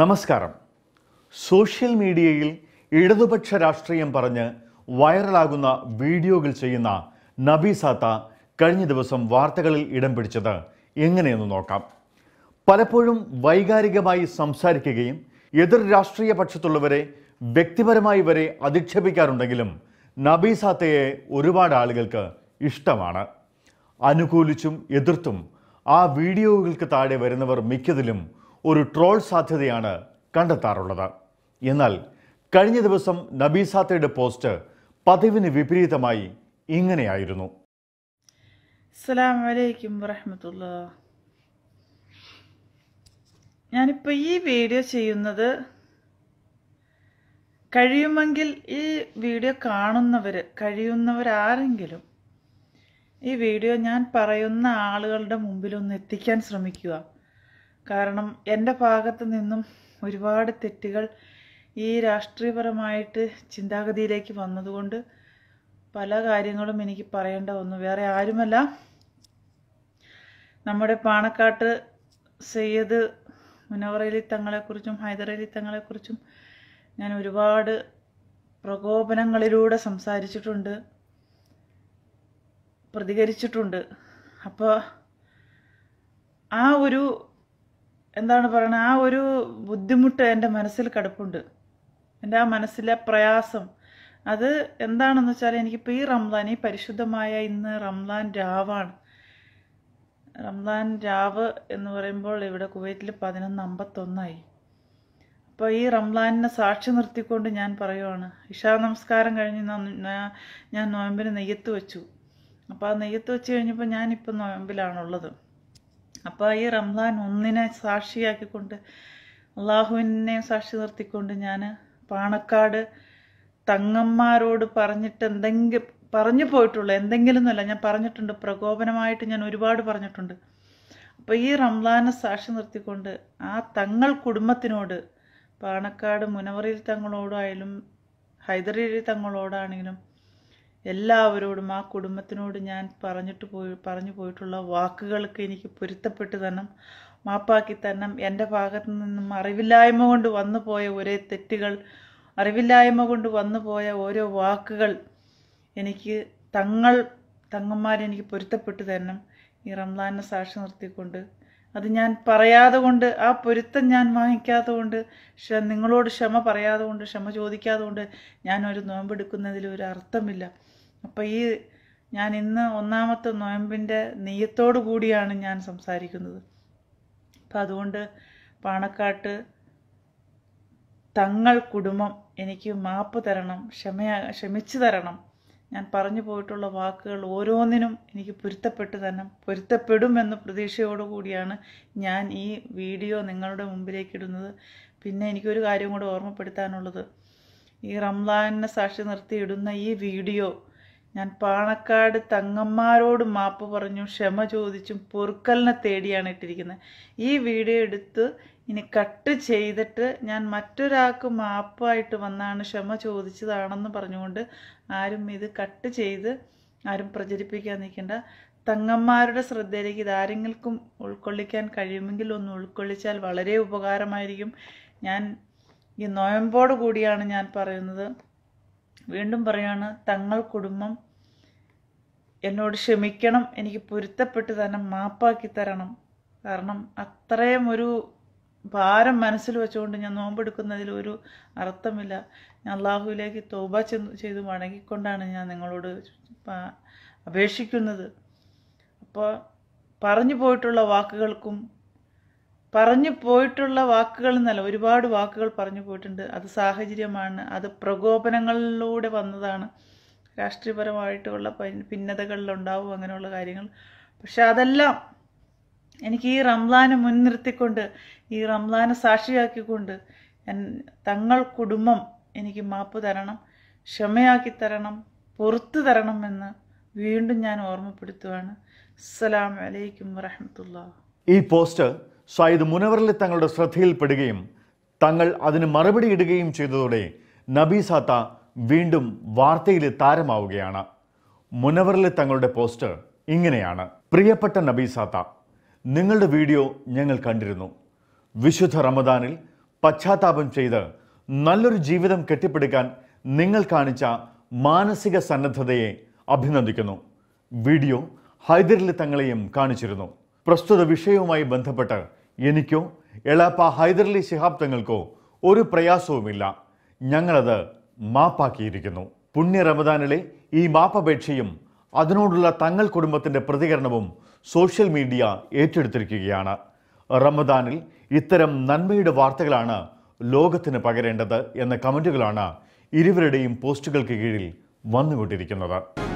നമസ്കാരം സോഷ്യൽ മീഡിയയിൽ ഇടതുപക്ഷ രാഷ്ട്രീയം പറഞ്ഞ് വൈറലാകുന്ന വീഡിയോകൾ ചെയ്യുന്ന സാത്ത കഴിഞ്ഞ ദിവസം വാർത്തകളിൽ ഇടം പിടിച്ചത് എങ്ങനെയെന്ന് നോക്കാം പലപ്പോഴും വൈകാരികമായി സംസാരിക്കുകയും എതിർ രാഷ്ട്രീയ പക്ഷത്തുള്ളവരെ വ്യക്തിപരമായി വരെ അധിക്ഷേപിക്കാറുണ്ടെങ്കിലും സാത്തയെ ഒരുപാട് ആളുകൾക്ക് ഇഷ്ടമാണ് അനുകൂലിച്ചും എതിർത്തും ആ വീഡിയോകൾക്ക് താഴെ വരുന്നവർ മിക്കതിലും ഒരു ട്രോൾ സാധ്യതയാണ് കണ്ടെത്താറുള്ളത് എന്നാൽ കഴിഞ്ഞ ദിവസം നബീസാത്തയുടെ പോസ്റ്റ് പതിവിന് വിപരീതമായി ഇങ്ങനെയായിരുന്നു അസ്സലാമലൈക്കും വറഹമത്തുള്ള ഞാനിപ്പോൾ ഈ വീഡിയോ ചെയ്യുന്നത് കഴിയുമെങ്കിൽ ഈ വീഡിയോ കാണുന്നവർ കഴിയുന്നവരാരെങ്കിലും ഈ വീഡിയോ ഞാൻ പറയുന്ന ആളുകളുടെ മുമ്പിലൊന്ന് എത്തിക്കാൻ ശ്രമിക്കുക കാരണം എൻ്റെ ഭാഗത്തു നിന്നും ഒരുപാട് തെറ്റുകൾ ഈ രാഷ്ട്രീയപരമായിട്ട് ചിന്താഗതിയിലേക്ക് വന്നതുകൊണ്ട് പല കാര്യങ്ങളും എനിക്ക് പറയേണ്ട വന്നു വേറെ ആരുമല്ല നമ്മുടെ പാണക്കാട്ട് സയ്യദ് മുനവറലി തങ്ങളെക്കുറിച്ചും ഹൈദരലി തങ്ങളെക്കുറിച്ചും ഞാൻ ഒരുപാട് പ്രകോപനങ്ങളിലൂടെ സംസാരിച്ചിട്ടുണ്ട് പ്രതികരിച്ചിട്ടുണ്ട് അപ്പോൾ ആ ഒരു എന്താണ് പറയുന്നത് ആ ഒരു ബുദ്ധിമുട്ട് എൻ്റെ മനസ്സിൽ കിടപ്പുണ്ട് എൻ്റെ ആ മനസ്സിലെ പ്രയാസം അത് എന്താണെന്ന് വെച്ചാൽ എനിക്കിപ്പോൾ ഈ റംലാൻ ഈ പരിശുദ്ധമായ ഇന്ന് റംലാൻ രാവാണ് റംലാൻ രാവ് എന്ന് പറയുമ്പോൾ ഇവിടെ കുവൈറ്റിൽ പതിനൊന്ന് അമ്പത്തൊന്നായി അപ്പോൾ ഈ റംലാനിനെ സാക്ഷി നിർത്തിക്കൊണ്ട് ഞാൻ പറയുവാണ് ഇഷാ നമസ്കാരം കഴിഞ്ഞ് ഞാൻ നോയമ്പിന് നെയ്യത്ത് വെച്ചു അപ്പോൾ ആ നെയ്യത്ത് വെച്ച് കഴിഞ്ഞപ്പോൾ ഞാനിപ്പോൾ നോയമ്പിലാണുള്ളത് അപ്പോൾ ഈ റംസാൻ ഒന്നിനെ സാക്ഷിയാക്കിക്കൊണ്ട് അള്ളാഹുവിനെ സാക്ഷി നിർത്തിക്കൊണ്ട് ഞാൻ പാണക്കാട് തങ്ങന്മാരോട് പറഞ്ഞിട്ട് എന്തെങ്കിലും പറഞ്ഞു പോയിട്ടുള്ളൂ എന്തെങ്കിലുമൊന്നുമല്ല ഞാൻ പറഞ്ഞിട്ടുണ്ട് പ്രകോപനമായിട്ട് ഞാൻ ഒരുപാട് പറഞ്ഞിട്ടുണ്ട് അപ്പോൾ ഈ റംസാനെ സാക്ഷി നിർത്തിക്കൊണ്ട് ആ തങ്ങൾ കുടുംബത്തിനോട് പാണക്കാട് മുനവറിയിൽ തങ്ങളോടായാലും ഹൈദരയിൽ തങ്ങളോടാണെങ്കിലും എല്ലാവരോടും ആ കുടുംബത്തിനോട് ഞാൻ പറഞ്ഞിട്ട് പോയി പറഞ്ഞു പോയിട്ടുള്ള വാക്കുകൾക്ക് എനിക്ക് പൊരുത്തപ്പെട്ട് തന്നെ മാപ്പാക്കി തന്നെ എൻ്റെ ഭാഗത്തു നിന്നും അറിവില്ലായ്മ കൊണ്ട് വന്നു പോയ ഒരേ തെറ്റുകൾ അറിവില്ലായ്മ കൊണ്ട് വന്നു പോയ ഓരോ വാക്കുകൾ എനിക്ക് തങ്ങൾ തങ്ങന്മാരെനിക്ക് പൊരുത്തപ്പെട്ട് തന്നെ ഈ റംസാനെ സാക്ഷി നിർത്തിക്കൊണ്ട് അത് ഞാൻ പറയാതെ കൊണ്ട് ആ പൊരുത്തം ഞാൻ വാങ്ങിക്കാതെ കൊണ്ട് നിങ്ങളോട് ക്ഷമ പറയാതെ കൊണ്ട് ക്ഷമ ചോദിക്കാതെ കൊണ്ട് ഒരു നോമ്പെടുക്കുന്നതിൽ ഒരു അർത്ഥമില്ല അപ്പോൾ ഈ ഞാൻ ഇന്ന് ഒന്നാമത്തെ നോയമ്പിൻ്റെ നെയ്യത്തോടു കൂടിയാണ് ഞാൻ സംസാരിക്കുന്നത് അപ്പം അതുകൊണ്ട് പാണക്കാട്ട് തങ്ങൾ കുടുംബം എനിക്ക് മാപ്പ് തരണം ക്ഷമയാ ക്ഷമിച്ചു തരണം ഞാൻ പറഞ്ഞു പോയിട്ടുള്ള വാക്കുകൾ ഓരോന്നിനും എനിക്ക് പൊരുത്തപ്പെട്ട് തന്നെ പൊരുത്തപ്പെടുമെന്ന പ്രതീക്ഷയോടുകൂടിയാണ് ഞാൻ ഈ വീഡിയോ നിങ്ങളുടെ മുമ്പിലേക്ക് ഇടുന്നത് പിന്നെ എനിക്കൊരു കാര്യം കൂടെ ഓർമ്മപ്പെടുത്താനുള്ളത് ഈ റംലാനെ സാക്ഷി നിർത്തി ഇടുന്ന ഈ വീഡിയോ ഞാൻ പാണക്കാട് തങ്ങന്മാരോട് മാപ്പ് പറഞ്ഞു ക്ഷമ ചോദിച്ചും പൊറുക്കലിനെ തേടിയാണ് ഇട്ടിരിക്കുന്നത് ഈ വീഡിയോ എടുത്ത് ഇനി കട്ട് ചെയ്തിട്ട് ഞാൻ മറ്റൊരാൾക്ക് മാപ്പായിട്ട് വന്നാണ് ക്ഷമ ചോദിച്ചതാണെന്ന് പറഞ്ഞുകൊണ്ട് ആരും ഇത് കട്ട് ചെയ്ത് ആരും പ്രചരിപ്പിക്കാൻ നിൽക്കേണ്ട തങ്ങന്മാരുടെ ശ്രദ്ധയിലേക്ക് ഇതാരെങ്കിലും ഉൾക്കൊള്ളിക്കാൻ കഴിയുമെങ്കിൽ ഒന്ന് ഉൾക്കൊള്ളിച്ചാൽ വളരെ ഉപകാരമായിരിക്കും ഞാൻ ഈ നോയമ്പോട് കൂടിയാണ് ഞാൻ പറയുന്നത് വീണ്ടും പറയുകയാണ് തങ്ങൾ കുടുംബം എന്നോട് ക്ഷമിക്കണം എനിക്ക് പൊരുത്തപ്പെട്ട് തന്നെ മാപ്പാക്കി തരണം കാരണം അത്രയും ഒരു ഭാരം മനസ്സിൽ വെച്ചുകൊണ്ട് ഞാൻ നോമ്പെടുക്കുന്നതിൽ ഒരു അർത്ഥമില്ല ഞാൻ അള്ളാഹുവിലേക്ക് തോബ ചെയ്ത് മടങ്ങിക്കൊണ്ടാണ് ഞാൻ നിങ്ങളോട് അപേക്ഷിക്കുന്നത് അപ്പോൾ പറഞ്ഞു പോയിട്ടുള്ള വാക്കുകൾക്കും പറഞ്ഞു പോയിട്ടുള്ള വാക്കുകൾ എന്നല്ല ഒരുപാട് വാക്കുകൾ പറഞ്ഞു പോയിട്ടുണ്ട് അത് സാഹചര്യമാണ് അത് പ്രകോപനങ്ങളിലൂടെ വന്നതാണ് രാഷ്ട്രീയപരമായിട്ടുള്ള ഭിന്നതകളിലുണ്ടാവും അങ്ങനെയുള്ള കാര്യങ്ങൾ പക്ഷെ അതെല്ലാം എനിക്ക് ഈ റംലാനെ മുൻനിർത്തിക്കൊണ്ട് ഈ റംലാനെ സാക്ഷിയാക്കിക്കൊണ്ട് തങ്ങൾ കുടുംബം എനിക്ക് മാപ്പ് തരണം ക്ഷമയാക്കി തരണം പുറത്തു തരണം എന്ന് വീണ്ടും ഞാൻ ഓർമ്മപ്പെടുത്തുവാണ് അസ്സലാം വലൈക്കും വറഹമത്തുള്ള ഈ പോസ്റ്റ് സയ്യിദ് മുനവറിലെ തങ്ങളുടെ ശ്രദ്ധയിൽപ്പെടുകയും തങ്ങൾ അതിന് മറുപടി ഇടുകയും ചെയ്തതോടെ നബീസാത്ത വീണ്ടും വാർത്തയിലെ താരമാവുകയാണ് മുനവറിലെ തങ്ങളുടെ പോസ്റ്റ് ഇങ്ങനെയാണ് പ്രിയപ്പെട്ട നബീസാത്ത നിങ്ങളുടെ വീഡിയോ ഞങ്ങൾ കണ്ടിരുന്നു വിശുദ്ധ റമദാനിൽ പശ്ചാത്താപം ചെയ്ത് നല്ലൊരു ജീവിതം കെട്ടിപ്പടുക്കാൻ നിങ്ങൾ കാണിച്ച മാനസിക സന്നദ്ധതയെ അഭിനന്ദിക്കുന്നു വീഡിയോ ഹൈദരലി തങ്ങളെയും കാണിച്ചിരുന്നു പ്രസ്തുത വിഷയവുമായി ബന്ധപ്പെട്ട് എനിക്കോ എളാപ്പ ഹൈദരലി ശിഹാബ് തങ്ങൾക്കോ ഒരു പ്രയാസവുമില്ല ഞങ്ങളത് മാപ്പാക്കിയിരിക്കുന്നു പുണ്യ റമദാനിലെ ഈ മാപ്പപേക്ഷയും അതിനോടുള്ള തങ്ങൾ കുടുംബത്തിൻ്റെ പ്രതികരണവും സോഷ്യൽ മീഡിയ ഏറ്റെടുത്തിരിക്കുകയാണ് റമദാനിൽ ഇത്തരം നന്മയുടെ വാർത്തകളാണ് ലോകത്തിന് പകരേണ്ടത് എന്ന കമൻറ്റുകളാണ് ഇരുവരുടെയും പോസ്റ്റുകൾക്ക് കീഴിൽ വന്നുകൊണ്ടിരിക്കുന്നത്